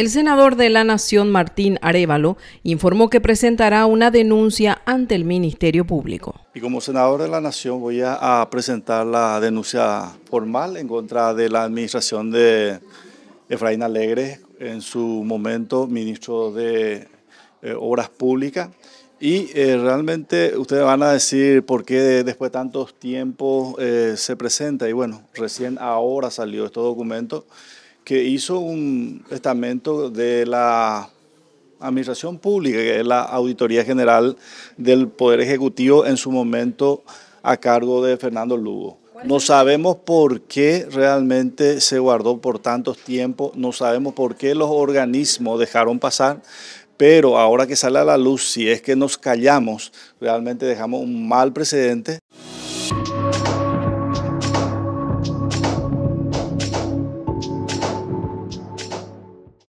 El senador de la Nación, Martín Arevalo, informó que presentará una denuncia ante el Ministerio Público. Y como senador de la Nación voy a, presentar la denuncia formal en contra de la administración de Efraín Alegre, en su momento ministro de eh, Obras Públicas. Y eh, realmente ustedes van a decir por qué después de tantos tiempos eh, se presenta. Y bueno, recién ahora salió este documento que hizo un estamento de la Administración Pública, que es la Auditoría General del Poder Ejecutivo en su momento a cargo de Fernando Lugo. No sabemos por qué realmente se guardó por tantos tiempos, no sabemos por qué los organismos dejaron pasar, pero ahora que sale a la luz, si es que nos callamos, realmente dejamos un mal precedente.